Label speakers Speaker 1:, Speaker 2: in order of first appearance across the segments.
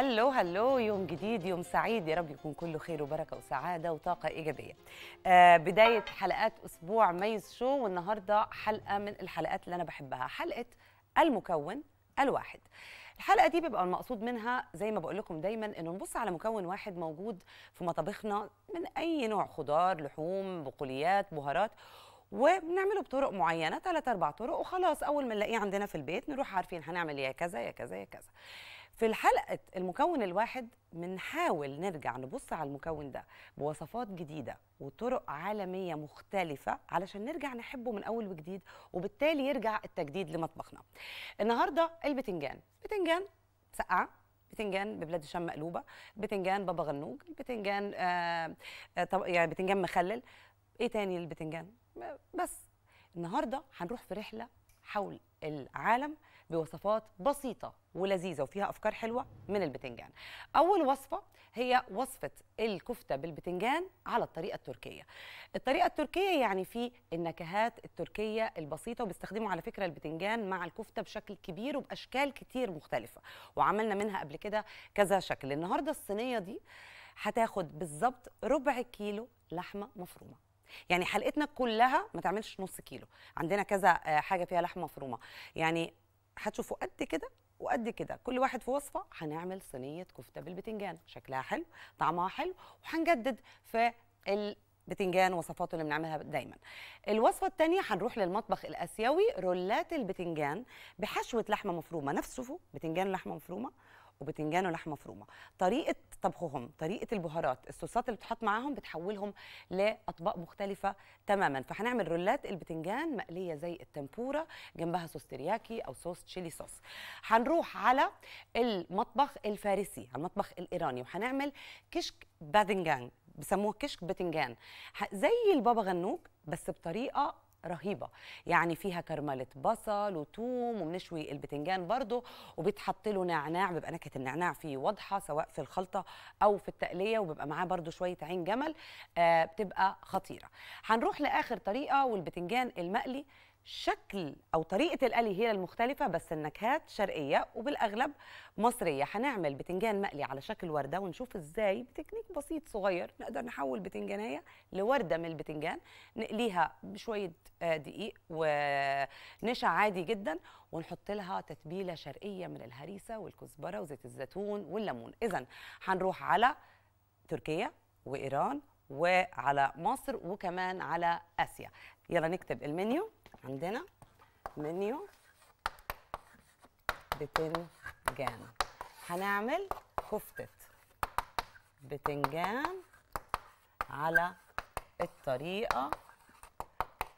Speaker 1: هلو هلو يوم جديد يوم سعيد يا رب يكون كله خير وبركه وسعاده وطاقه ايجابيه آه بدايه حلقات اسبوع ميز شو والنهارده حلقه من الحلقات اللي انا بحبها حلقه المكون الواحد الحلقه دي بيبقى المقصود منها زي ما بقول لكم دايما انه نبص على مكون واحد موجود في مطابخنا من اي نوع خضار لحوم بقوليات بهارات وبنعمله بطرق معينه ثلاث اربع طرق وخلاص اول ما نلاقيه عندنا في البيت نروح عارفين هنعمل إيه، يا كذا يا كذا يا كذا في الحلقة المكون الواحد بنحاول نرجع نبص على المكون ده بوصفات جديدة وطرق عالمية مختلفة علشان نرجع نحبه من أول وجديد وبالتالي يرجع التجديد لمطبخنا النهاردة البتنجان بتنجان سقعة بتنجان ببلاد الشام مقلوبة بتنجان بابا غنوج بتنجان آه،, آه طب يعني بتنجان مخلل ايه تاني البتنجان بس النهارده هنروح في رحله حول العالم بوصفات بسيطة ولذيذة وفيها أفكار حلوة من البتنجان أول وصفة هي وصفة الكفتة بالبتنجان على الطريقة التركية الطريقة التركية يعني في النكهات التركية البسيطة وبيستخدموا على فكرة البتنجان مع الكفتة بشكل كبير وبأشكال كتير مختلفة وعملنا منها قبل كده كذا شكل النهاردة الصينية دي هتاخد بالظبط ربع كيلو لحمة مفرومة يعني حلقتنا كلها ما تعملش نص كيلو عندنا كذا آه، حاجه فيها لحمه مفرومه يعني هتشوفوا قد كده وقد كده كل واحد في وصفه هنعمل صينيه كفته بالبتنجان شكلها حلو طعمها حلو وهنجدد في البتنجان وصفاته اللي بنعملها دايما الوصفه الثانيه هنروح للمطبخ الاسيوي رولات البتنجان بحشوه لحمه مفرومه نفسه بتنجان لحمه مفرومه وبتنجان ولحمه مفرومه طريقه طبخهم طريقه البهارات الصوصات اللي بتحط معاهم بتحولهم لاطباق مختلفه تماما فهنعمل رولات البتنجان مقليه زي التمبوره جنبها صوص ترياكي او صوص تشيلي صوص هنروح على المطبخ الفارسي على المطبخ الايراني وهنعمل كشك باذنجان بسموه كشك بتنجان زي البابا غنوج بس بطريقه رهيبه يعني فيها كرمله بصل وثوم وبنشوي البتنجان برده وبيتحط له نعناع بيبقى نكهه النعناع فيه واضحه سواء في الخلطه او في التقليه وبيبقى معاه برده شويه عين جمل آه بتبقى خطيره هنروح لاخر طريقه والبتنجان المقلي شكل او طريقه القلي هي المختلفه بس النكهات شرقيه وبالاغلب مصريه هنعمل بتنجان مقلي على شكل ورده ونشوف ازاي بتكنيك بسيط صغير نقدر نحول بتنجانيه لورده من البتنجان نقليها بشويه آه، دقيق ونشا عادي جدا ونحط لها تتبيله شرقيه من الهريسه والكزبره وزيت الزيتون والليمون اذا هنروح على تركيا وايران وعلى مصر وكمان على اسيا يلا نكتب المنيو عندنا منيو بتنجان هنعمل كفتة بتنجان على الطريقة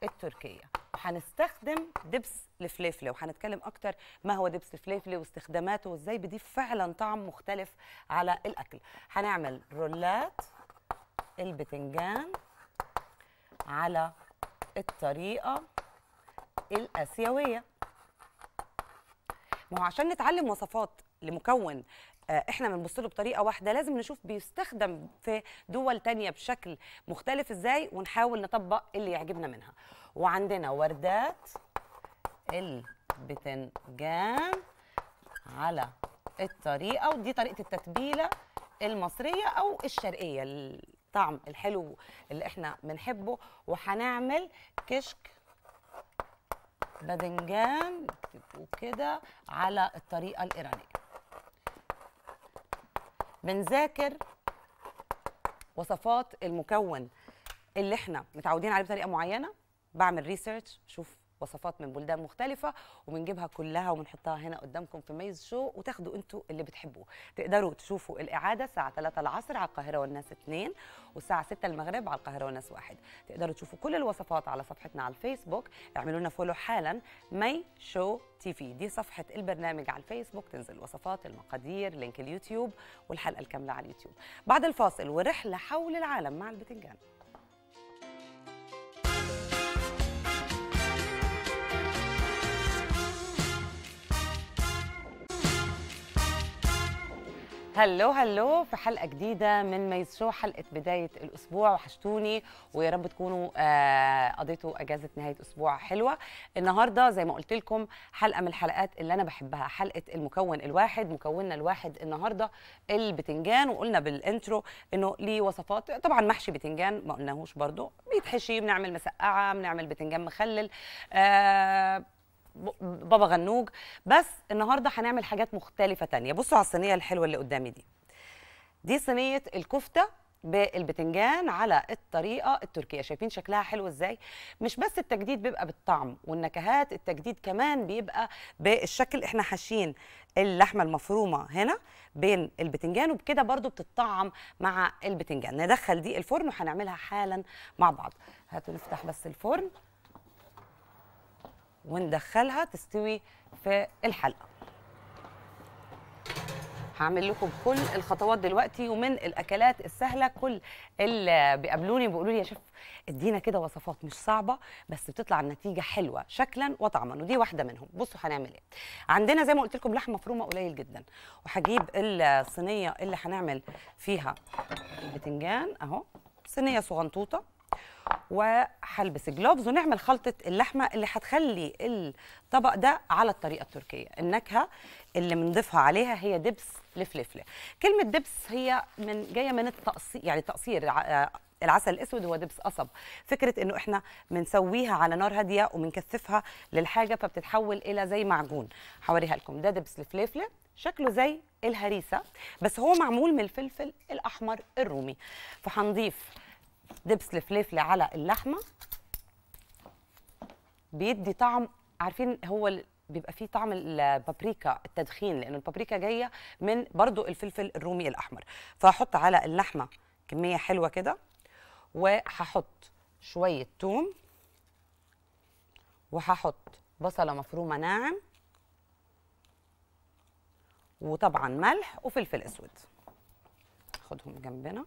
Speaker 1: التركية وهنستخدم دبس الفليفله وهنتكلم اكتر ما هو دبس الفليفله واستخداماته وازاي بيضيف فعلا طعم مختلف على الاكل هنعمل رولات البتنجان على الطريقه الاسيويه ما هو عشان نتعلم وصفات لمكون آه، احنا بنبص له بطريقه واحده لازم نشوف بيستخدم في دول تانية بشكل مختلف ازاي ونحاول نطبق اللي يعجبنا منها وعندنا وردات البتنجان على الطريقه ودي طريقه التتبيله المصريه او الشرقيه الطعم الحلو اللي احنا بنحبه وهنعمل كشك باذنجان وكده على الطريقه الايرانيه بنذاكر وصفات المكون اللي احنا متعودين عليه بطريقه معينه بعمل ريسيرش شوف وصفات من بلدان مختلفه وبنجيبها كلها وبنحطها هنا قدامكم في ميز شو وتاخدوا انتوا اللي بتحبوه تقدروا تشوفوا الاعاده الساعه 3 العصر على القاهره والناس 2 والساعه 6 المغرب على القاهره والناس 1 تقدروا تشوفوا كل الوصفات على صفحتنا على الفيسبوك اعملوا لنا فولو حالا مي شو تي في دي صفحه البرنامج على الفيسبوك تنزل وصفات المقادير لينك اليوتيوب والحلقه الكامله على اليوتيوب بعد الفاصل ورحله حول العالم مع البتنجان هلو هلو في حلقه جديده من ميز شو حلقه بدايه الاسبوع وحشتوني ويا رب تكونوا آه، قضيتوا اجازه نهايه اسبوع حلوه النهارده زي ما قلت لكم حلقه من الحلقات اللي انا بحبها حلقه المكون الواحد مكوننا الواحد النهارده البتنجان وقلنا بالانترو انه ليه وصفات طبعا محشي بتنجان ما قلناهوش برضو بيتحشي بنعمل مسقعه بنعمل بتنجان مخلل آه بابا غنوج بس النهارده هنعمل حاجات مختلفه تانية بصوا على الصينيه الحلوه اللي قدامي دي دي صينيه الكفته بالبتنجان على الطريقه التركيه شايفين شكلها حلو ازاي مش بس التجديد بيبقى بالطعم والنكهات التجديد كمان بيبقى بالشكل احنا حاشين اللحمه المفرومه هنا بين البتنجان وبكده برضو بتتطعم مع البتنجان ندخل دي الفرن وهنعملها حالا مع بعض هاتوا نفتح بس الفرن وندخلها تستوي في الحلقه هعمل لكم كل الخطوات دلوقتي ومن الاكلات السهله كل اللي بيقابلوني بيقولوا لي يا شيف ادينا كده وصفات مش صعبه بس بتطلع النتيجه حلوه شكلا وطعما ودي واحده منهم بصوا هنعمل ايه عندنا زي ما قلت لكم لحمه مفرومه قليل جدا وهجيب الصينيه اللي هنعمل فيها البتنجان اهو صينيه صغنطوطه وهلبس جلوفز ونعمل خلطه اللحمه اللي هتخلي الطبق ده على الطريقه التركيه النكهه اللي بنضيفها عليها هي دبس لفلفله كلمه دبس هي من جايه من التقصير يعني تقصير العسل الاسود هو دبس قصب فكره انه احنا بنسويها على نار هاديه وبنكثفها للحاجه فبتتحول الى زي معجون هوريها لكم ده دبس الفلفله شكله زي الهريسه بس هو معمول من الفلفل الاحمر الرومي فهنضيف دبس الفليفله على اللحمه بيدي طعم عارفين هو بيبقى فيه طعم البابريكا التدخين لان البابريكا جايه من برضو الفلفل الرومي الاحمر فهحط على اللحمه كميه حلوه كده وهحط شويه توم وهحط بصله مفرومه ناعم وطبعا ملح وفلفل اسود خدهم جنبنا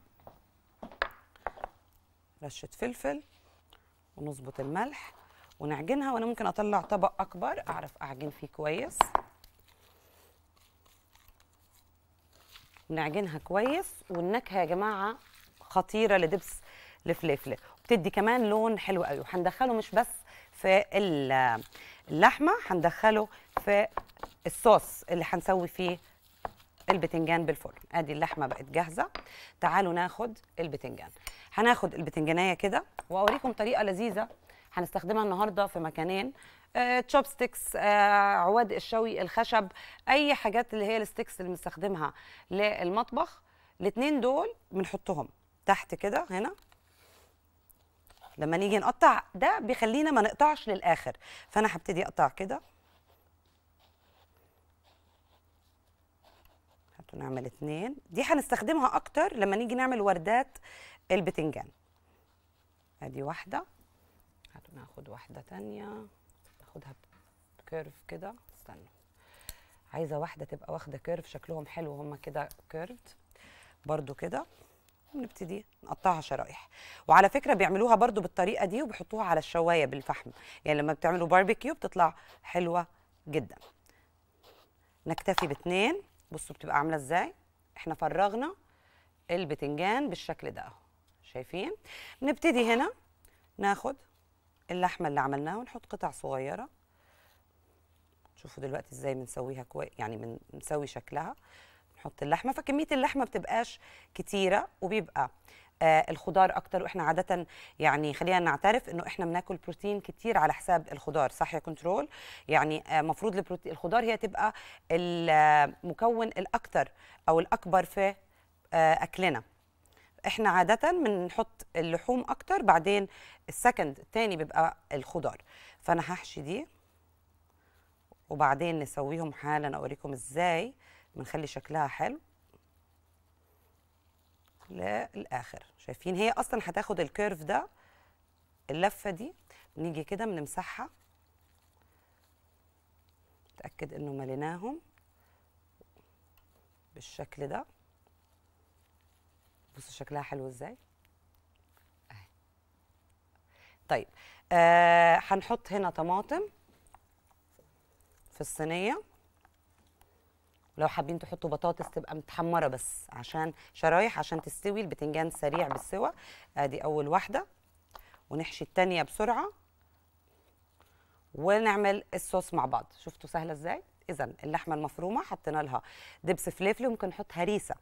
Speaker 1: رشه فلفل ونظبط الملح ونعجنها وانا ممكن اطلع طبق اكبر اعرف اعجن فيه كويس ونعجنها كويس والنكهه يا جماعه خطيره لدبس الفلفل وبتدي كمان لون حلو قوي وهندخله مش بس في اللحمه هندخله في الصوص اللي هنسوي فيه البتنجان بالفرن ادي اللحمه بقت جاهزه تعالوا ناخد البتنجان هناخد البتنجانيه كده واوريكم طريقه لذيذه هنستخدمها النهارده في مكانين تشوب آه، ستيكس آه، عواد الشوي الخشب اي حاجات اللي هي الستيكس اللي بنستخدمها للمطبخ الاثنين دول بنحطهم تحت كده هنا لما نيجي نقطع ده بيخلينا ما نقطعش للاخر فانا هبتدي اقطع كده نعمل اتنين دي هنستخدمها اكتر لما نيجي نعمل وردات البتنجان ادي واحده هناخد واحده تانية ناخدها بكيرف كده استنوا عايزه واحده تبقى واخده كيرف شكلهم حلو هما كده كيرفد برضو كده ونبتدي نقطعها شرايح وعلى فكره بيعملوها برضو بالطريقه دي وبيحطوها على الشوايه بالفحم يعني لما بتعملوا باربيكيو بتطلع حلوه جدا نكتفي باثنين بصوا بتبقى عامله ازاي احنا فرغنا البتنجان بالشكل ده اهو شايفين نبتدي هنا ناخد اللحمه اللي عملناها ونحط قطع صغيره شوفوا دلوقتي ازاي بنسويها كويس يعني بنسوي شكلها نحط اللحمه فكميه اللحمه بتبقاش كتيره وبيبقى آه، الخضار اكتر واحنا عاده يعني خلينا نعترف انه احنا بناكل بروتين كتير على حساب الخضار صح يا كنترول يعني المفروض آه، الخضار هي تبقى المكون الاكثر او الاكبر في آه، اكلنا احنا عاده بنحط اللحوم اكتر بعدين السكند الثاني بيبقى الخضار فانا هحشي دي وبعدين نسويهم حالا اوريكم ازاي بنخلي شكلها حلو للاخر شايفين هي اصلا هتاخد الكيرف ده اللفه دي نيجي كده بنمسحها نتاكد انه مليناهم بالشكل ده بصوا شكلها حلو ازاي اهي طيب آه هنحط هنا طماطم في الصينيه ولو حابين تحطوا بطاطس تبقى متحمره بس عشان شرايح عشان تستوي البتنجان سريع بالسوى ادي آه، اول واحده ونحشي الثانيه بسرعه ونعمل الصوص مع بعض شفتوا سهله ازاي اذا اللحمه المفرومه حطينا لها دبس فليفل ممكن نحط هريسه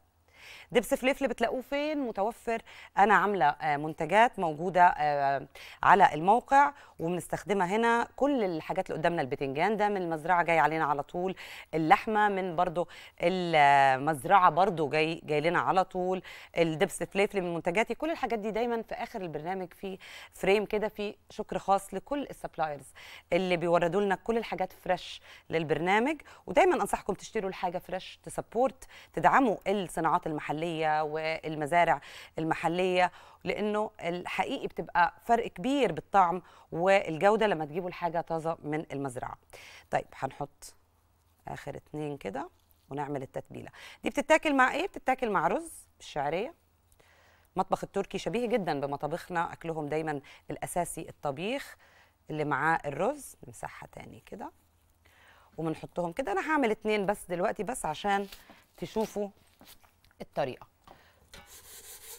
Speaker 1: دبس فليفل بتلاقوه فين متوفر انا عامله آه، منتجات موجوده آه، على الموقع وبنستخدمها هنا كل الحاجات اللي قدامنا البتنجان ده من المزرعه جاي علينا على طول اللحمه من برضو المزرعه برضو جاي جاي لنا على طول الدبس فليفل من منتجاتي كل الحاجات دي دايما في اخر البرنامج في فريم كده في شكر خاص لكل السبلايرز اللي بيوردوا لنا كل الحاجات فريش للبرنامج ودايما انصحكم تشتروا الحاجه فريش تسبورت تدعموا الصناعات المحليه والمزارع المحليه لانه الحقيقي بتبقى فرق كبير بالطعم والجوده لما تجيبوا الحاجه طازه من المزرعه طيب هنحط اخر اتنين كده ونعمل التتبيله دي بتتاكل مع ايه بتتاكل مع رز بالشعريه مطبخ التركي شبيه جدا بمطابخنا اكلهم دايما الاساسي الطبيخ اللي معاه الرز نمسحها تاني كده وبنحطهم كده انا هعمل اتنين بس دلوقتي بس عشان تشوفوا الطريقه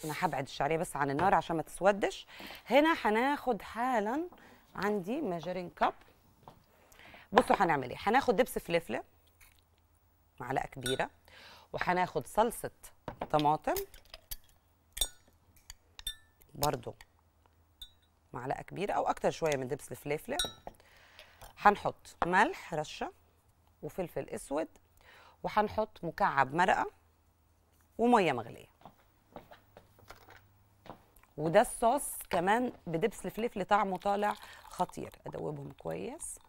Speaker 1: انا هبعد الشعريه بس عن النار عشان ما تسودش هنا هناخد حالا عندي ميجرين كاب بصوا هنعمل ايه هناخد دبس فلفله معلقه كبيره وهناخد صلصه طماطم برضو معلقه كبيره او اكتر شويه من دبس الفلفله هنحط ملح رشه وفلفل اسود وهنحط مكعب مرقه وميه مغليه وده الصوص كمان بدبس الفليفل طعمه طالع خطير ادوبهم كويس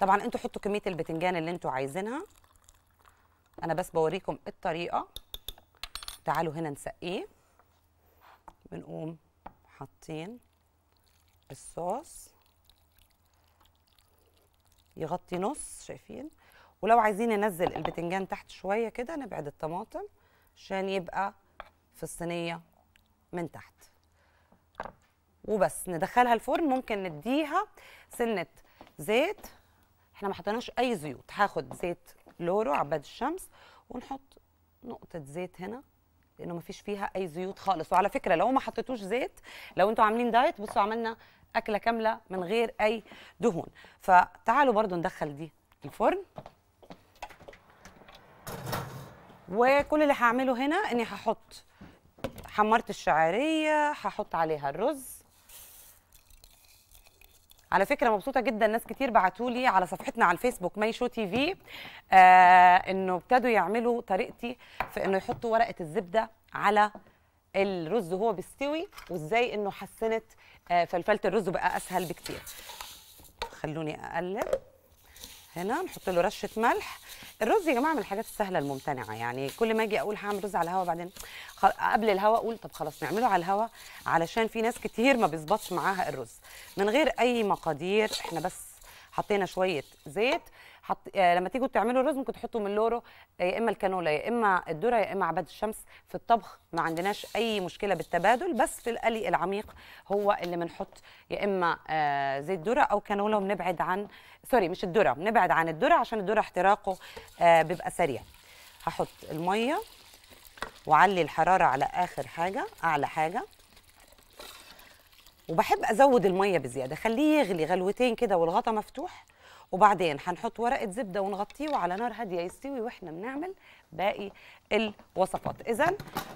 Speaker 1: طبعا انتوا حطوا كميه البتنجان اللي انتوا عايزينها انا بس بوريكم الطريقه تعالوا هنا نسقيه بنقوم حاطين الصوص يغطي نص شايفين ولو عايزين ننزل البتنجان تحت شويه كده نبعد الطماطم عشان يبقى في الصينيه من تحت وبس ندخلها الفرن ممكن نديها سنه زيت احنا ما حطيناش اي زيوت هاخد زيت لورو عباد الشمس ونحط نقطه زيت هنا لانه ما فيش فيها اي زيوت خالص وعلى فكره لو ما حطيتوش زيت لو انتوا عاملين دايت بصوا عملنا اكله كامله من غير اي دهون فتعالوا برضو ندخل دي الفرن وكل اللي هعمله هنا اني هحط حمرت الشعريه هحط عليها الرز على فكره مبسوطه جدا ناس كتير بعتوا لي على صفحتنا على الفيسبوك ماي شو تي في آه انه ابتدوا يعملوا طريقتي في انه يحطوا ورقه الزبده على الرز وهو بيستوي وازاي انه حسنت آه فلفله الرز بقى اسهل بكتير خلوني اقلب هنا نحط له رشه ملح الرز يا جماعه من الحاجات السهله الممتنعه يعني كل ما اجي اقول هعمل رز على الهواء بعدين خل... قبل الهواء اقول طب خلاص نعمله على الهواء علشان في ناس كتير ما بيظبطش معاها الرز من غير اي مقادير احنا بس حطينا شويه زيت حط آه، لما تيجوا تعملوا الرز ممكن تحطوا من لورو آه، يا اما الكانولا يا اما الذره يا اما عباد الشمس في الطبخ ما عندناش اي مشكله بالتبادل بس في القلي العميق هو اللي بنحط يا اما آه، زيت ذره او كانولا وبنبعد عن سوري مش الذره بنبعد عن الذره عشان الذره احتراقه بيبقى سريع هحط الميه وعلي الحراره على اخر حاجه اعلى حاجه وبحب ازود الميه بزياده خليه يغلي غلوتين كده والغطا مفتوح وبعدين هنحط ورقه زبده ونغطيه على نار هاديه يستوي واحنا بنعمل باقي الوصفات اذا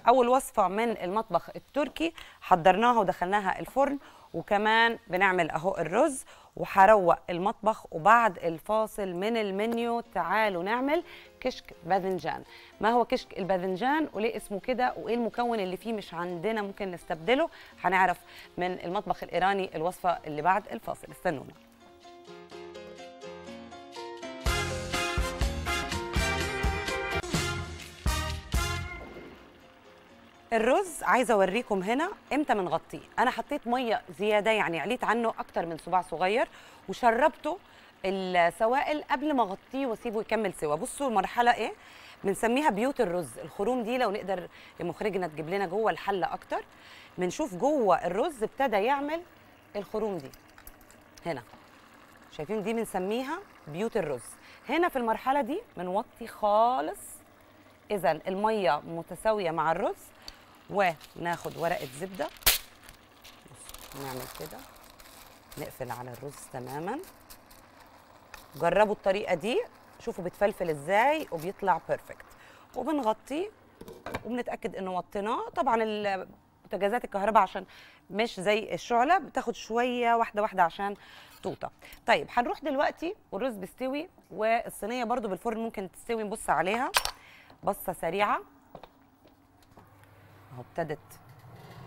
Speaker 1: اول وصفه من المطبخ التركي حضرناها ودخلناها الفرن وكمان بنعمل اهو الرز وحروق المطبخ وبعد الفاصل من المنيو تعالوا نعمل كشك باذنجان ما هو كشك الباذنجان وليه اسمه كده وايه المكون اللي فيه مش عندنا ممكن نستبدله هنعرف من المطبخ الايراني الوصفه اللي بعد الفاصل استنونا الرز عايزه اوريكم هنا امتى بنغطيه انا حطيت ميه زياده يعني عليت عنه اكتر من صباع صغير وشربته السوائل قبل ما اغطيه واسيبه يكمل سوا بصوا المرحله ايه بنسميها بيوت الرز الخروم دي لو نقدر مخرجنا تجيب لنا جوه الحله اكتر بنشوف جوه الرز ابتدى يعمل الخروم دي هنا شايفين دي بنسميها بيوت الرز هنا في المرحله دي بنوطي خالص اذا الميه متساويه مع الرز وناخد ورقه زبده نعمل كده نقفل على الرز تماما جربوا الطريقه دي شوفوا بتفلفل ازاي وبيطلع بيرفكت وبنغطيه وبنتاكد انه وطيناه طبعا بوتاجازات الكهرباء عشان مش زي الشعله بتاخد شويه واحده واحده عشان توطى طيب هنروح دلوقتي والرز بيستوي والصينيه برضو بالفرن ممكن تستوي نبص عليها بصه سريعه اهو ابتدت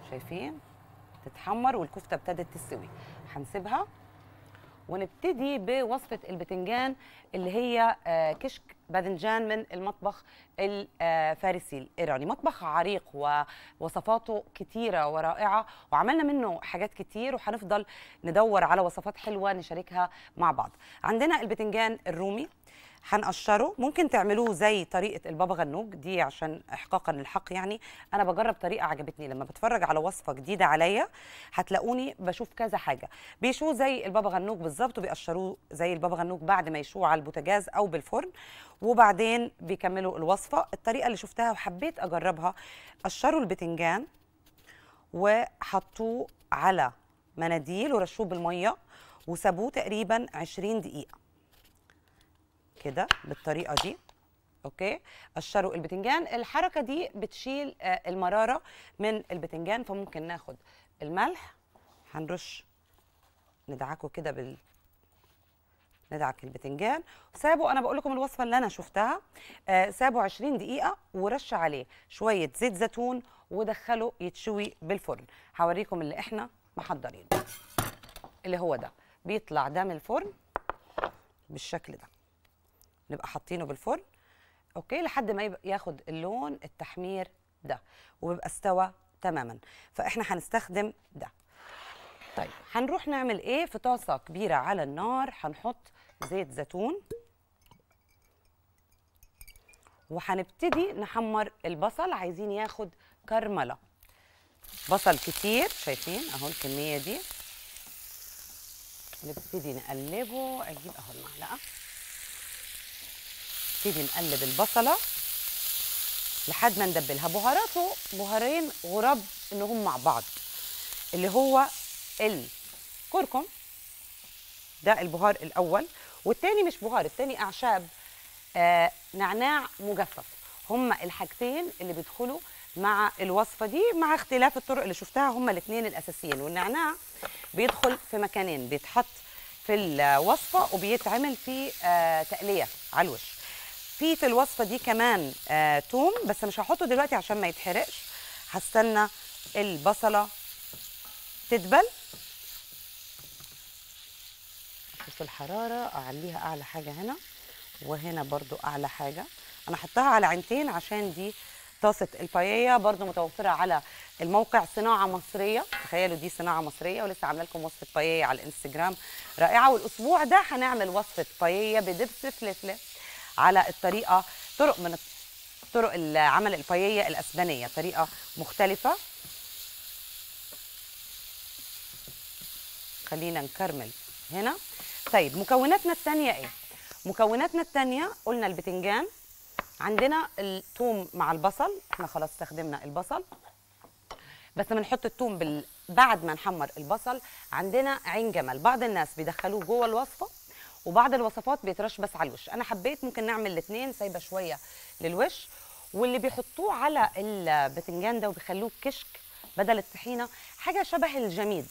Speaker 1: شايفين تتحمر والكفته ابتدت تستوي هنسيبها ونبتدي بوصفه البتنجان اللي هي آه، كشك باذنجان من المطبخ الفارسي الايراني مطبخ عريق ووصفاته كتيره ورائعه وعملنا منه حاجات كتير وهنفضل ندور على وصفات حلوه نشاركها مع بعض عندنا البتنجان الرومي هنقشره ممكن تعملوه زي طريقه البابا غنوج دي عشان احقاقا للحق يعني انا بجرب طريقه عجبتني لما بتفرج على وصفه جديده عليا هتلاقوني بشوف كذا حاجه بيشوه زي البابا غنوج بالظبط وبيقشروه زي البابا غنوج بعد ما يشوه على البوتاجاز او بالفرن وبعدين بيكملوا الوصفه الطريقه اللي شفتها وحبيت اجربها قشروا البتنجان وحطوه على مناديل ورشوه بالميه وسابوه تقريبا 20 دقيقه كده بالطريقه دي اوكي قشروا البتنجان الحركه دي بتشيل آه، المراره من البتنجان فممكن ناخد الملح هنرش ندعكه كده بال ندعك البتنجان سابوا انا بقول لكم الوصفه اللي انا شفتها آه سابوا 20 دقيقه ورش عليه شويه زيت زيتون ودخله يتشوي بالفرن هوريكم اللي احنا محضرينه اللي هو ده بيطلع ده من الفرن بالشكل ده نبقى حاطينه بالفرن اوكي لحد ما ياخد اللون التحمير ده وبيبقى استوى تماما فاحنا هنستخدم ده طيب هنروح نعمل ايه في طاسه كبيره على النار هنحط زيت زيتون وهنبتدي نحمر البصل عايزين ياخد كرمله بصل كتير شايفين اهو الكميه دي نبتدي نقلبه اجيب اهو المعلقه نبتدي نقلب البصله لحد ما ندبلها بهاراته بهارين غراب انهم مع بعض اللي هو الكركم ده البهار الاول والتاني مش بهار التاني اعشاب آه نعناع مجفف هما الحاجتين اللي بيدخلوا مع الوصفه دي مع اختلاف الطرق اللي شفتها هما الاثنين الاساسيين والنعناع بيدخل في مكانين بيتحط في الوصفه وبيتعمل في آه تقليه على الوش في في الوصفه دي كمان آه توم بس مش هحطه دلوقتي عشان ما يتحرقش هستنى البصله تدبل شوف الحراره اعليها اعلى حاجه هنا وهنا برضو اعلى حاجه انا حطها على عينتين عشان دي طاسه البايايا برضو متوفره على الموقع صناعه مصريه تخيلوا دي صناعه مصريه ولسه عامله لكم وصفه بايايا على الانستجرام رائعه والاسبوع ده هنعمل وصفه بايايا بدبس فلفله على الطريقه طرق من طرق العمل الباييه الاسبانيه طريقه مختلفه خلينا نكرمل هنا طيب مكوناتنا الثانيه ايه مكوناتنا الثانيه قلنا البتنجان عندنا الثوم مع البصل احنا خلاص استخدمنا البصل بس بنحط الثوم بال... بعد ما نحمر البصل عندنا عين جمل بعض الناس بيدخلوه جوه الوصفه وبعض الوصفات بيترش بس على الوش انا حبيت ممكن نعمل الاثنين سايبه شويه للوش واللي بيحطوه على الباذنجان ده وبيخلوه كشك بدل الطحينه حاجه شبه الجميد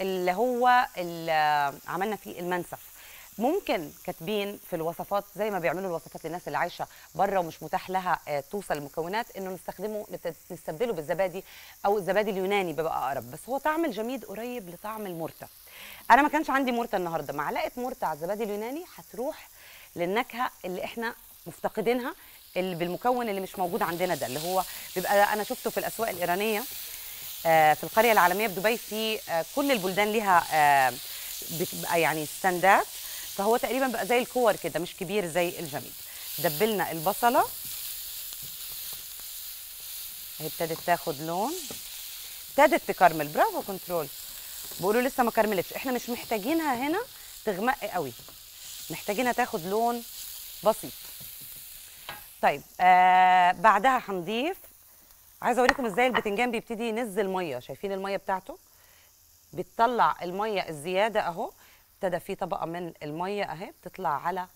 Speaker 1: اللي هو اللي عملنا فيه المنسف ممكن كاتبين في الوصفات زي ما بيعملوا الوصفات للناس اللي عايشه بره ومش متاح لها آه، توصل المكونات انه نستخدمه نستبدله بالزبادي او الزبادي اليوناني بيبقى اقرب بس هو طعم الجميد قريب لطعم المرتف انا ما كانش عندي مورتا النهارده معلقه مورتا على الزبادي اليوناني هتروح للنكهه اللي احنا مفتقدينها اللي بالمكون اللي مش موجود عندنا ده اللي هو بيبقى انا شفته في الاسواق الايرانيه آه، في القريه العالميه بدبي في آه، كل البلدان ليها آه، بتبقى يعني ستاندات فهو تقريبا بقى زي الكور كده مش كبير زي الجميل دبلنا البصله ابتدت تاخد لون ابتدت تكرمل برافو كنترول بقولوا لسه ما كرملتش احنا مش محتاجينها هنا تغمق قوي محتاجينها تاخد لون بسيط طيب آه بعدها هنضيف عايزه اوريكم ازاي البتنجان بيبتدي ينزل ميه شايفين الميه بتاعته بتطلع الميه الزياده اهو ابتدى في طبقه من الميه اهي بتطلع على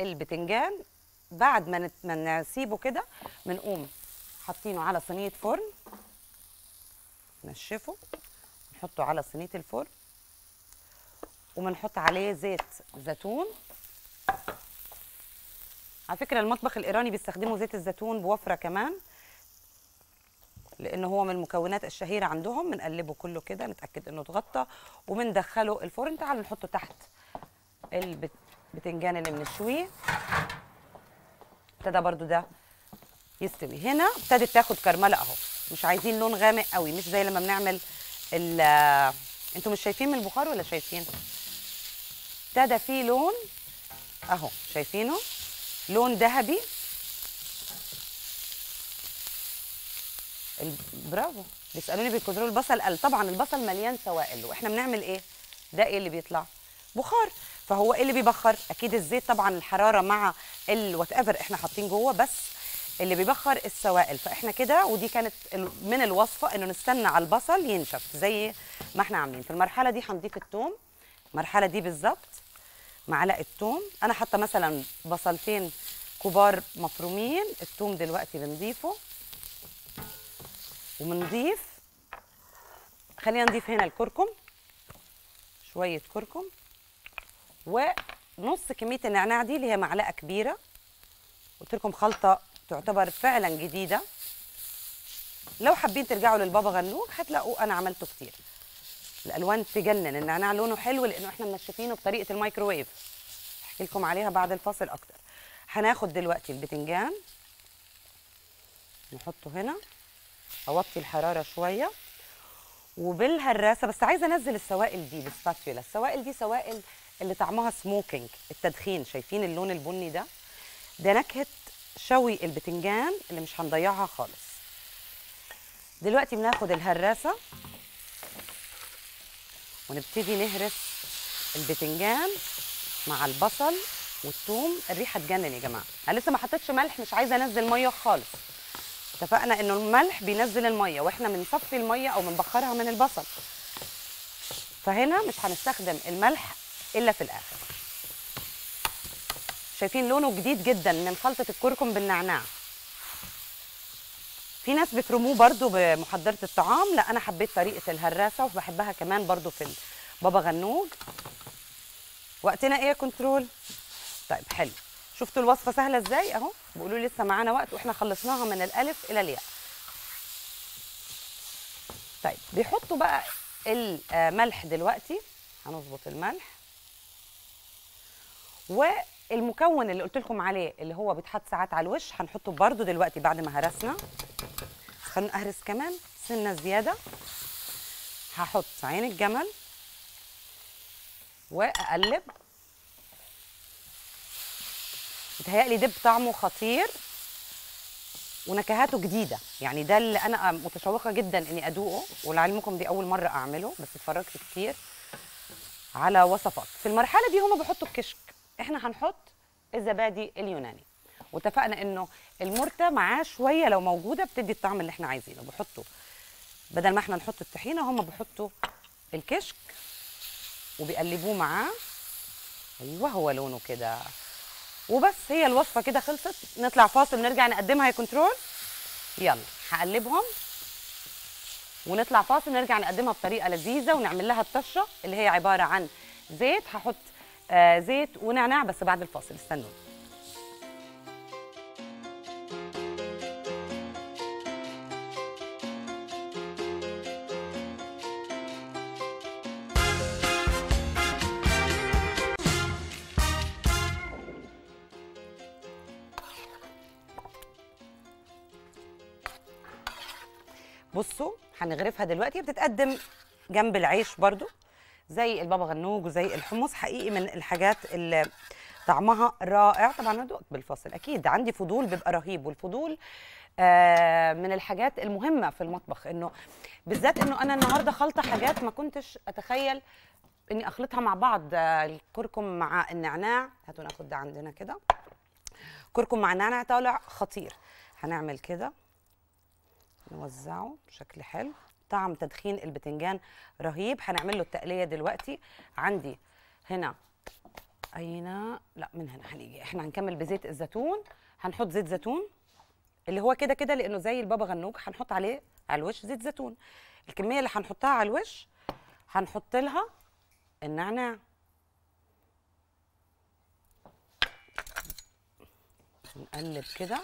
Speaker 1: البتنجان بعد ما نسيبه كده بنقوم حاطينه على صينيه فرن نشفه نحطه على صينيه الفرن وبنحط عليه زيت زيتون على فكره المطبخ الايراني بيستخدموا زيت الزيتون بوفره كمان لان هو من المكونات الشهيره عندهم بنقلبه كله كده نتاكد انه اتغطى وبندخله الفرن تعال نحطه تحت البتنجان اللي بنشويه ابتدى برده ده يستوي هنا ابتدت تاخد كرمله اهو مش عايزين لون غامق قوي مش زي لما بنعمل ال انتوا مش شايفين من البخار ولا شايفين ابتدى فيه لون اهو شايفينه لون ذهبي برافو بيسالوني بيكدروا البصل قال طبعا البصل مليان سوائل واحنا بنعمل ايه ده ايه اللي بيطلع بخار فهو ايه اللي بيبخر اكيد الزيت طبعا الحراره مع الوات ايفر احنا حاطين جوه بس اللي بيبخر السوائل فاحنا كده ودي كانت من الوصفه انه نستنى على البصل ينشف زي ما احنا عاملين في المرحله دي هنضيف الثوم المرحله دي بالظبط معلقه ثوم انا حاطه مثلا بصلتين كبار مفرومين الثوم دلوقتي بنضيفه وبنضيف خلينا نضيف هنا الكركم شويه كركم ونص كميه النعناع دي اللي هي معلقه كبيره قلت لكم خلطه تعتبر فعلا جديده لو حابين ترجعوا للبابا غنوج هتلاقوا انا عملته كتير الالوان تجنن النعناع لونه حلو لانه احنا منشفينه بطريقه الميكروويف احكي لكم عليها بعد الفاصل اكتر هناخد دلوقتي البتنجان نحطه هنا اوطي الحراره شويه وبالهراسه بس عايزه انزل السوائل دي بالسباتولا السوائل دي سوائل اللي طعمها سموكينج التدخين شايفين اللون البني ده ده نكهه شوي البتنجان اللي مش هنضيعها خالص دلوقتي بناخد الهراسه ونبتدي نهرس البتنجان مع البصل والثوم الريحه تجنن يا جماعه انا لسه ما حطيتش ملح مش عايزه انزل ميه خالص اتفقنا انه الملح بينزل الميه واحنا بنصفي الميه او بنبخرها من البصل فهنا مش هنستخدم الملح الا في الاخر شايفين لونه جديد جدا من خلطه الكركم بالنعناع في ناس بترموه برده بمحضره الطعام لا انا حبيت طريقه الهراسه وبحبها كمان برده في بابا غنوج وقتنا ايه يا كنترول طيب حلو شفتوا الوصفه سهله ازاي اهو بيقولوا لسه معانا وقت واحنا خلصناها من الالف الى الياء طيب بيحطوا بقى الملح دلوقتي هنظبط الملح و المكون اللي قلت لكم عليه اللي هو بيتحط ساعات على الوش هنحطه برضو دلوقتي بعد ما هرسنا خلونا اهرس كمان سنه زياده هحط عين الجمل واقلب بيتهيألي دب طعمه خطير ونكهاته جديده يعني ده اللي انا متشوقه جدا اني ادوقه ولعلمكم دي اول مره اعمله بس اتفرجت كتير على وصفات في المرحله دي هما بيحطوا الكشك احنا هنحط الزبادي اليوناني واتفقنا انه المرته معاه شويه لو موجوده بتدي الطعم اللي احنا عايزينه بحطه بدل ما احنا نحط الطحينه هم بيحطوا الكشك وبيقلبوه معاه ايوه هو لونه كده وبس هي الوصفه كده خلصت نطلع فاصل ونرجع نقدمها يا كنترول يلا هقلبهم ونطلع فاصل نرجع نقدمها بطريقه لذيذه ونعمل لها الطشه اللي هي عباره عن زيت هحط آه، زيت ونعناع بس بعد الفاصل استنوني بصوا هنغرفها دلوقتي بتتقدم جنب العيش برضو زي البابا غنوج وزي الحمص حقيقي من الحاجات اللي طعمها رائع طبعا هدوءك بالفصل اكيد عندي فضول بيبقى رهيب والفضول آه من الحاجات المهمه في المطبخ انه بالذات انه انا النهارده خلطه حاجات ما كنتش اتخيل اني اخلطها مع بعض الكركم مع النعناع هاتوا ناخد ده عندنا كده كركم مع النعناع طالع خطير هنعمل كده نوزعه بشكل حلو طعم تدخين البتنجان رهيب هنعمل له التقليه دلوقتي عندي هنا اينا لا من هنا هنيجي احنا هنكمل بزيت الزيتون هنحط زيت زيتون اللي هو كده كده لانه زي البابا غنوج هنحط عليه على الوش زيت زيتون الكميه اللي هنحطها على الوش هنحط لها النعناع نقلب كده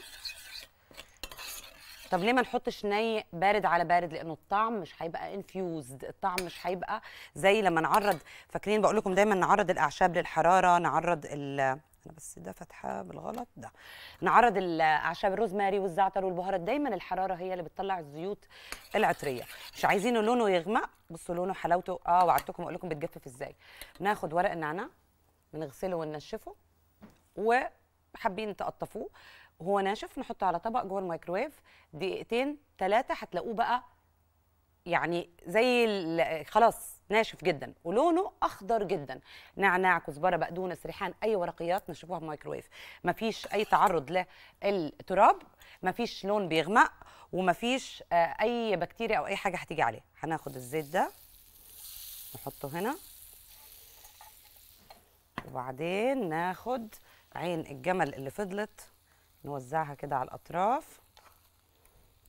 Speaker 1: طب ليه ما نحطش ني بارد على بارد لانه الطعم مش هيبقى انفيوزد الطعم مش هيبقى زي لما نعرض فاكرين بقول لكم دايما نعرض الاعشاب للحراره نعرض ال انا بس ده فتحه بالغلط ده نعرض الاعشاب الروزماري والزعتر والبهارات دايما الحراره هي اللي بتطلع الزيوت العطريه مش عايزينه لونه يغمق بصوا لونه حلاوته اه وعدتكم اقول لكم بتجفف ازاي ناخد ورق النعناع بنغسله وننشفه وحابين تقطفوه هو ناشف نحطه على طبق جوه الميكرويف دقيقتين ثلاثه هتلاقوه بقى يعني زي خلاص ناشف جدا ولونه اخضر جدا نعناع كزبره بقدونس ريحان اي ورقيات نشفوها في الميكرويف مفيش اي تعرض للتراب مفيش لون بيغمق ومفيش آه، اي بكتيريا او اي حاجه هتيجي عليه هناخد الزيت ده نحطه هنا وبعدين ناخد عين الجمل اللي فضلت نوزعها كده على الاطراف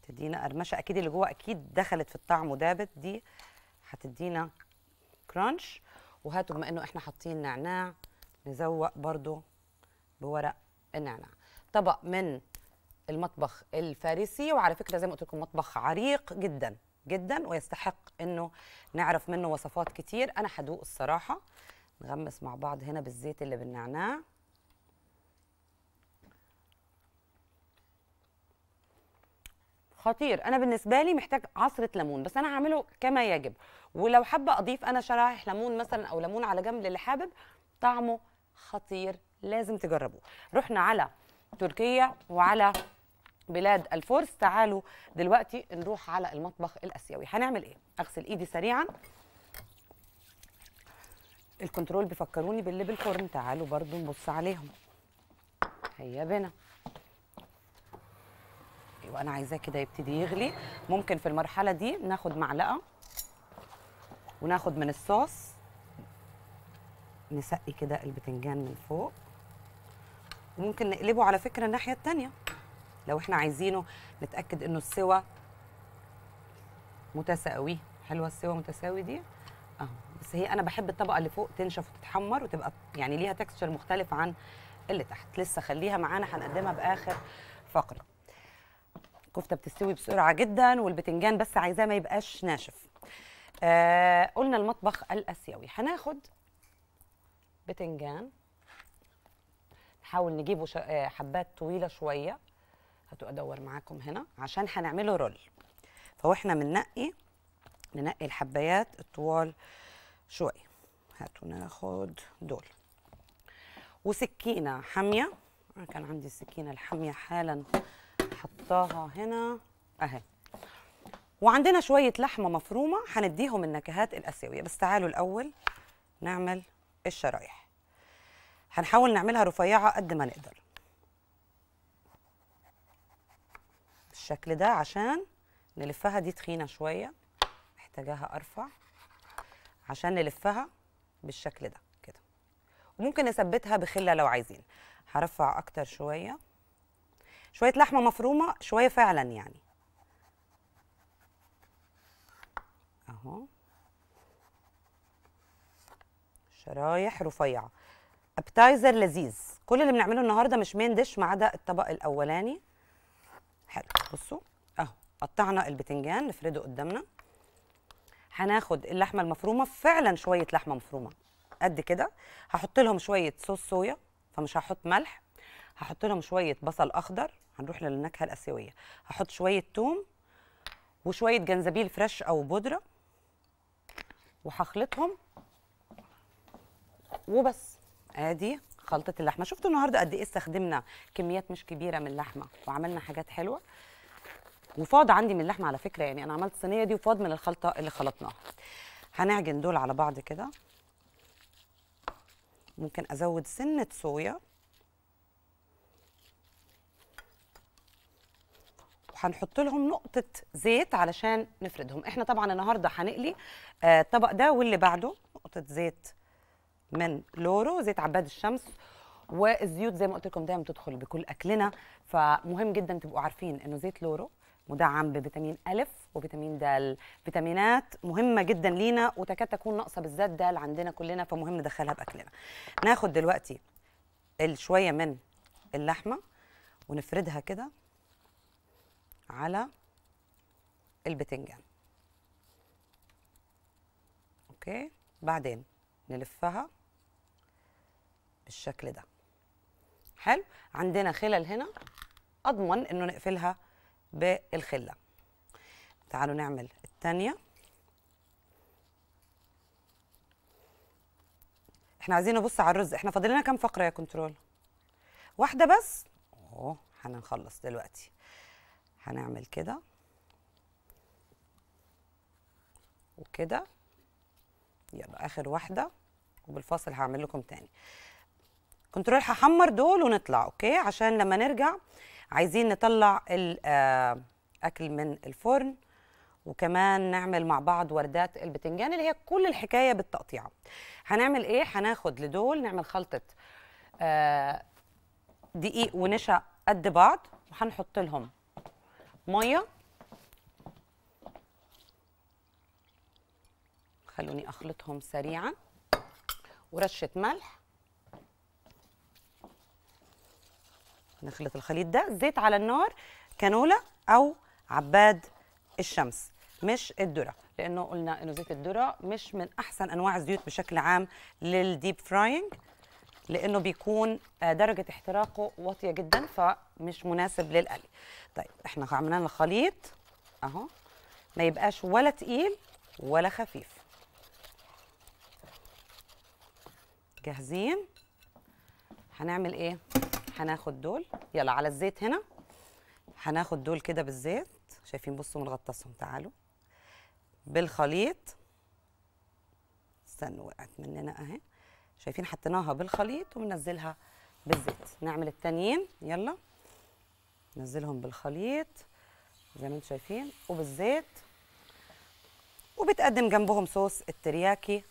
Speaker 1: تدينا قرمشه اكيد اللي جوه اكيد دخلت في الطعم ودابت دي هتدينا كرانش وهاتوا بما انه احنا حاطين نعناع نزوق برضو بورق النعناع طبق من المطبخ الفارسي وعلى فكره زي ما قلت لكم مطبخ عريق جدا جدا ويستحق انه نعرف منه وصفات كتير انا هدوق الصراحه نغمس مع بعض هنا بالزيت اللي بالنعناع خطير انا بالنسبه لي محتاج عصره ليمون بس انا هعمله كما يجب ولو حابه اضيف انا شرايح ليمون مثلا او ليمون على جنب للي حابب طعمه خطير لازم تجربوه رحنا على تركيا وعلى بلاد الفرس تعالوا دلوقتي نروح على المطبخ الاسيوي هنعمل ايه اغسل ايدي سريعا الكنترول بيفكروني باللي بالفرن تعالوا برضو نبص عليهم هيا بنا ايوه انا عايزاه كده يبتدي يغلي ممكن في المرحله دي ناخد معلقه وناخد من الصوص نسقي كده البتنجان من فوق وممكن نقلبه على فكره الناحيه الثانيه لو احنا عايزينه نتاكد انه السوا متساوي حلوه السوا متساوي دي اهو بس هي انا بحب الطبقه اللي فوق تنشف وتتحمر وتبقى يعني ليها تكستشر مختلف عن اللي تحت لسه خليها معانا هنقدمها باخر فقره الكفته بتستوي بسرعه جدا والبتنجان بس عايزاه ما يبقاش ناشف آه قلنا المطبخ الاسيوي هناخد بتنجان نحاول نجيبه آه، حبات طويله شويه هتدور معاكم هنا عشان هنعمله رول فاحنا بننقي ننقي الحبايات الطوال شويه هاتوا ناخد دول وسكينه حاميه انا كان عندي السكينه الحاميه حالا حطاها هنا اهي وعندنا شويه لحمه مفرومه هنديهم النكهات الاسيويه بس تعالوا الاول نعمل الشرايح هنحاول نعملها رفيعه قد ما نقدر بالشكل ده عشان نلفها دي تخينه شويه محتاجاها ارفع عشان نلفها بالشكل ده كده وممكن نثبتها بخله لو عايزين هرفع اكتر شويه شويه لحمه مفرومه شويه فعلا يعني اهو شرايح رفيعه ابتايزر لذيذ كل اللي بنعمله النهارده مش مين ديش ما عدا الطبق الاولاني حلو بصوا اهو قطعنا البتنجان نفرده قدامنا هناخد اللحمه المفرومه فعلا شويه لحمه مفرومه قد كده هحط لهم شويه صوص صويا فمش هحط ملح هحط لهم شويه بصل اخضر هنروح للنكهه الاسيويه هحط شويه توم وشويه جنزبيل فريش او بودره وهخلطهم وبس ادي خلطه اللحمه شفتوا النهارده قد ايه استخدمنا كميات مش كبيره من اللحمه وعملنا حاجات حلوه وفاض عندي من اللحمه على فكره يعني انا عملت الصينيه دي وفاض من الخلطه اللي خلطناها هنعجن دول على بعض كده ممكن ازود سنه صويا هنحط لهم نقطه زيت علشان نفردهم احنا طبعا النهارده هنقلي آه، الطبق ده واللي بعده نقطه زيت من لورو زيت عباد الشمس والزيوت زي ما قلت لكم دايما بتدخل بكل اكلنا فمهم جدا تبقوا عارفين انه زيت لورو مدعم بفيتامين أ وفيتامين د فيتامينات مهمة جدا لينا وتكاد تكون ناقصة بالذات د عندنا كلنا فمهم ندخلها بأكلنا ناخد دلوقتي شوية من اللحمة ونفردها كده على البتنجان اوكي بعدين نلفها بالشكل ده حلو عندنا خلل هنا اضمن انه نقفلها بالخله تعالوا نعمل الثانيه احنا عايزين نبص على الرز احنا فاضل لنا كام فقره يا كنترول واحده بس اهو هنخلص دلوقتي هنعمل كده وكده يلا اخر واحده وبالفاصل هعمل لكم تاني كنترول هحمر دول ونطلع اوكي عشان لما نرجع عايزين نطلع الاكل آه، من الفرن وكمان نعمل مع بعض وردات البتنجان اللي هي كل الحكايه بالتقطيعه هنعمل ايه هناخد لدول نعمل خلطه آه، دقيق ونشا قد بعض وهنحط لهم ميه خلوني اخلطهم سريعا ورشه ملح نخلط الخليط ده زيت على النار كانولا او عباد الشمس مش الذره لانه قلنا انه زيت الذره مش من احسن انواع الزيوت بشكل عام للديب فراينج لانه بيكون آه، درجه احتراقه واطيه جدا فمش مناسب للقلي طيب احنا عملنا لنا خليط اهو ما يبقاش ولا تقيل ولا خفيف جاهزين هنعمل ايه هناخد دول يلا على الزيت هنا هناخد دول كده بالزيت شايفين بصوا بنغطسهم تعالوا بالخليط استنوا وقعت مننا اهي شايفين حطيناها بالخليط وبننزلها بالزيت نعمل التانيين يلا ننزلهم بالخليط زي ما انتم شايفين وبالزيت وبتقدم جنبهم صوص الترياكي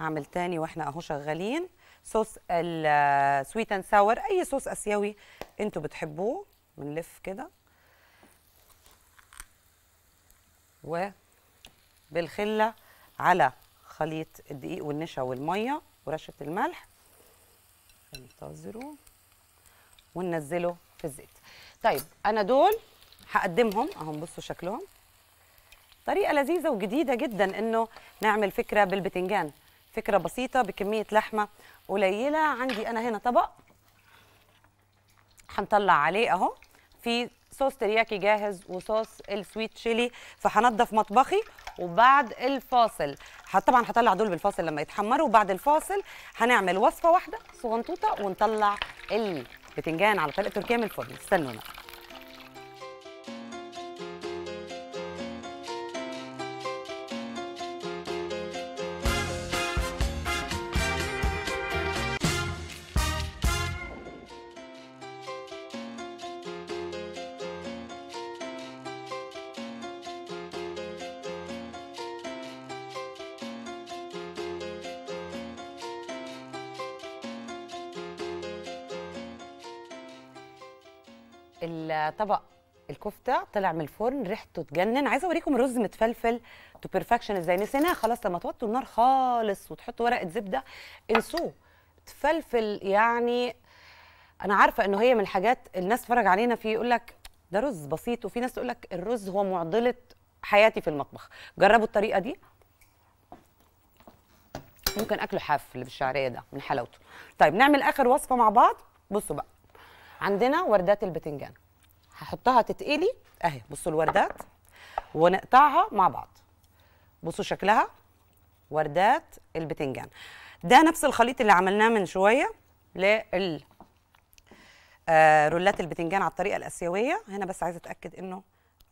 Speaker 1: هعمل تاني واحنا اهو شغالين صوص السويت اند ساور اي صوص اسيوي انتوا بتحبوه بنلف كده وبالخله على خليط الدقيق والنشا والميه ورشه الملح انتظروا وننزله في الزيت طيب انا دول هقدمهم اهم بصوا شكلهم طريقه لذيذه وجديده جدا انه نعمل فكره بالبتنجان فكره بسيطه بكميه لحمه قليله عندي انا هنا طبق هنطلع عليه اهو في صوص ترياكي جاهز وصوص السويت شيلي فهنضف مطبخي وبعد الفاصل طبعا هطلع دول بالفاصل لما يتحمروا وبعد الفاصل هنعمل وصفه واحده صغنطوطه ونطلع البتنجان على طريقه تركيا من الفرن استنونا طبق الكفته طلع من الفرن ريحته تجنن عايزه اوريكم الرز متفلفل تو بيرفكشن ازاي نسيناه خلاص لما توطوا النار خالص وتحطوا ورقه زبده انسوه تفلفل يعني انا عارفه انه هي من الحاجات الناس تتفرج علينا فيه يقول لك ده رز بسيط وفي ناس تقول لك الرز هو معضله حياتي في المطبخ جربوا الطريقه دي ممكن اكله حاف اللي بالشعريه ده من حلاوته طيب نعمل اخر وصفه مع بعض بصوا بقى عندنا وردات البتنجان هحطها تتقلي اهي بصوا الوردات ونقطعها مع بعض بصوا شكلها وردات البتنجان ده نفس الخليط اللي عملناه من شويه لل آه رولات البتنجان على الطريقه الاسيويه هنا بس عايزه اتاكد انه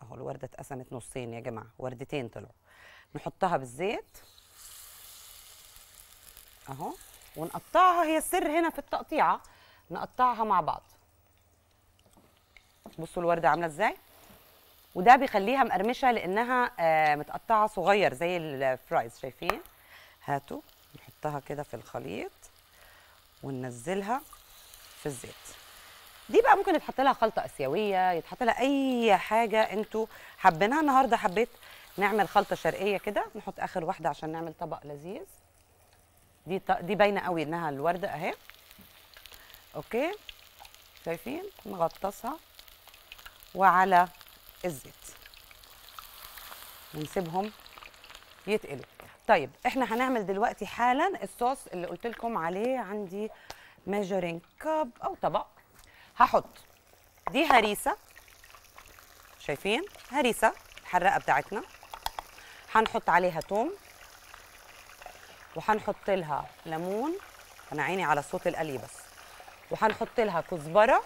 Speaker 1: اهو الورده اتقسمت نصين يا جماعه وردتين طلعوا نحطها بالزيت اهو ونقطعها هي السر هنا في التقطيعه نقطعها مع بعض بصوا الورده عامله ازاي وده بيخليها مقرمشه لانها آه، متقطعه صغير زي الفرايز شايفين هاتوا نحطها كده في الخليط وننزلها في الزيت دي بقى ممكن يتحط لها خلطه اسيويه يتحط لها اي حاجه انتوا حابينها النهارده حبيت نعمل خلطه شرقيه كده نحط اخر واحده عشان نعمل طبق لذيذ دي دي باينه قوي انها الورده اهي اوكي شايفين نغطسها وعلى الزيت ونسيبهم يتقلوا طيب احنا هنعمل دلوقتي حالا الصوص اللي قلت لكم عليه عندي ميجرينج كاب او طبق هحط دي هريسه شايفين هريسه الحراقه بتاعتنا هنحط عليها توم وهنحط لها ليمون انا عيني على صوت القلي بس وهنحط لها كزبره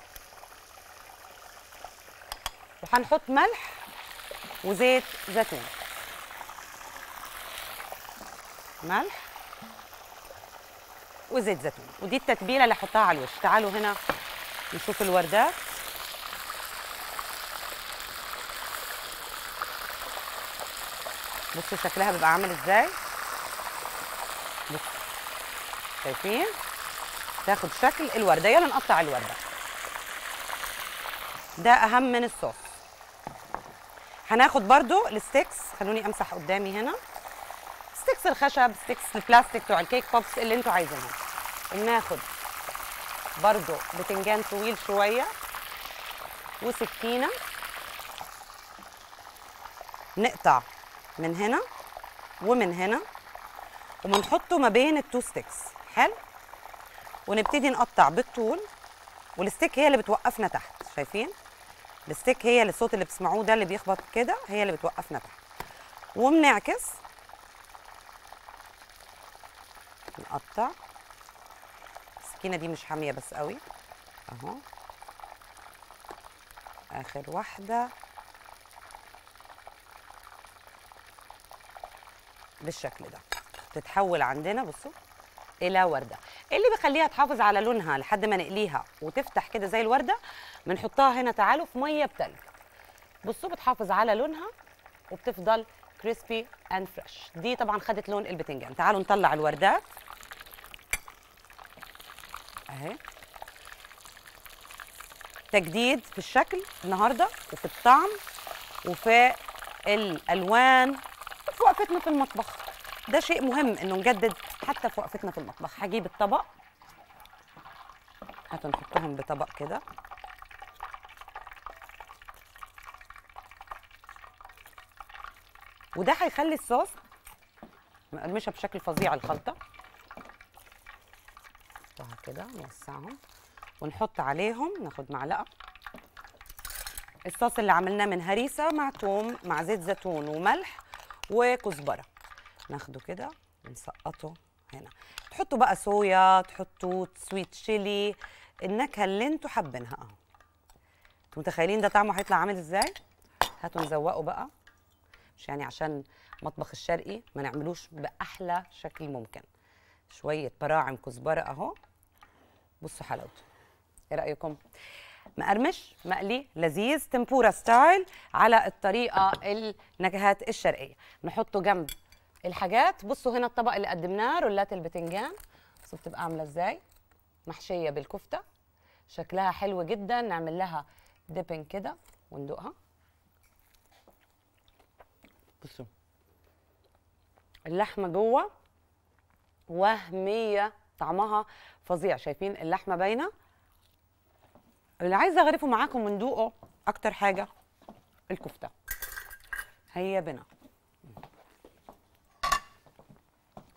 Speaker 1: هنحط ملح وزيت زيتون ملح وزيت زيتون ودي التتبيله اللي هحطها على الوش تعالوا هنا نشوف الوردات بصوا شكلها بيبقى عامل ازاي بصوا شايفين تاخد شكل الورده يلا نقطع الورده ده اهم من الصوص هناخد برضو الستيكس خلوني امسح قدامي هنا ستيكس الخشب ستيكس البلاستيك بتوع الكيك بوبس اللي انتوا عايزينه بناخد برضو بتنجان طويل شويه وسكينه نقطع من هنا ومن هنا وبنحطه ما بين التو ستيكس حلو ونبتدي نقطع بالطول والستيك هي اللي بتوقفنا تحت شايفين الستيك هي اللي الصوت اللي بتسمعوه ده اللي بيخبط كده هي اللي بتوقفنا تحت وبنعكس نقطع السكينه دي مش حاميه بس قوي اهو اخر واحده بالشكل ده تتحول عندنا بصوا الى ورده اللي بيخليها تحافظ على لونها لحد ما نقليها وتفتح كده زي الورده بنحطها هنا تعالوا في ميه بتلج بصوا بتحافظ على لونها وبتفضل كريسبي اند فريش دي طبعا خدت لون البتنجان تعالوا نطلع الوردات اهي تجديد في الشكل النهارده وفي الطعم وفي الالوان وفي وقفتنا في المطبخ ده شيء مهم انه نجدد حتى في وقفتنا في المطبخ هجيب الطبق هتنحطهم بطبق كده وده هيخلي الصوص مقرمشه بشكل فظيع الخلطه نحطها كده نوسعهم ونحط عليهم ناخد معلقه الصوص اللي عملناه من هريسه مع توم مع زيت زيتون وملح وكزبره ناخده كده ونسقطه هنا تحطوا بقى صويا تحطوا سويت شيلي النكهه اللي انتوا حابينها اهو متخيلين ده طعمه هيطلع عامل ازاي هاتوا نزوقه بقى مش يعني عشان مطبخ الشرقي ما نعملوش باحلى شكل ممكن شويه براعم كزبره اهو بصوا حلاوته ايه رايكم مقرمش مقلي لذيذ تمبورا ستايل على الطريقه النكهات الشرقيه نحطه جنب الحاجات بصوا هنا الطبق اللي قدمناه رولات البتنجان بصوا بتبقى عامله ازاي محشيه بالكفته شكلها حلو جدا نعمل لها ديبنج كده وندوقها بصوا اللحمه جوه وهميه طعمها فظيع شايفين اللحمه باينه اللي عايزه اغرفه معاكم وندوقه اكتر حاجه الكفته هيا بنا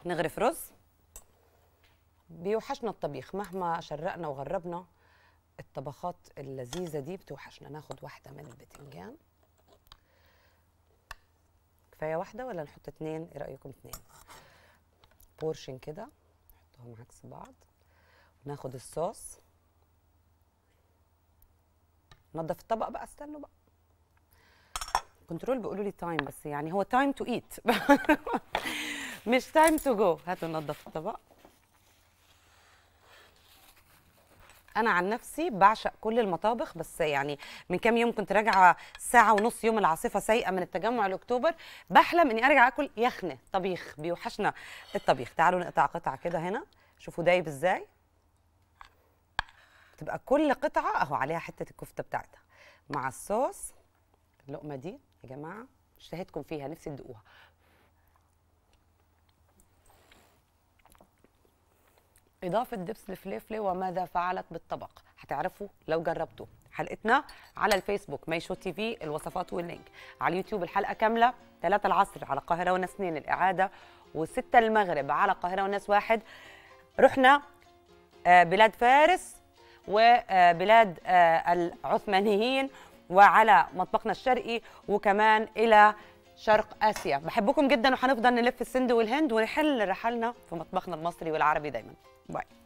Speaker 1: نغرف رز بيوحشنا الطبيخ مهما شرقنا وغربنا الطبخات اللذيذه دي بتوحشنا ناخد واحده من البتنجان كفايه واحده ولا نحط اتنين ايه رايكم اتنين بورشن كده نحطهم عكس بعض وناخد الصوص نضف الطبق بقى استنوا بقى كنترول بيقولوا لي تايم بس يعني هو تايم تو ايت مش تايم تو جو هاتوا ننضف الطبق انا عن نفسي بعشق كل المطابخ بس يعني من كام يوم كنت راجعه ساعه ونص يوم العاصفه سيئه من التجمع لاكتوبر بحلم اني ارجع اكل يخنه طبيخ بيوحشنا الطبيخ تعالوا نقطع قطعه كده هنا شوفوا دايب ازاي تبقى كل قطعه اهو عليها حته الكفته بتاعتها مع الصوص اللقمه دي يا جماعه اشتهيتكم فيها نفسي تدوقوها إضافة دبس الفليفلة وماذا فعلت بالطبق هتعرفوا لو جربتوا حلقتنا على الفيسبوك مايشو تي في الوصفات واللينك على اليوتيوب الحلقة كاملة 3 العصر على القاهرة وناس 2 الإعادة و6 المغرب على القاهرة وناس 1 رحنا آه، بلاد فارس وبلاد آه، آه، العثمانيين وعلى مطبخنا الشرقي وكمان إلى شرق اسيا بحبكم جدا وهنفضل نلف السند والهند ونحل رحلنا في مطبخنا المصري والعربي دايما باي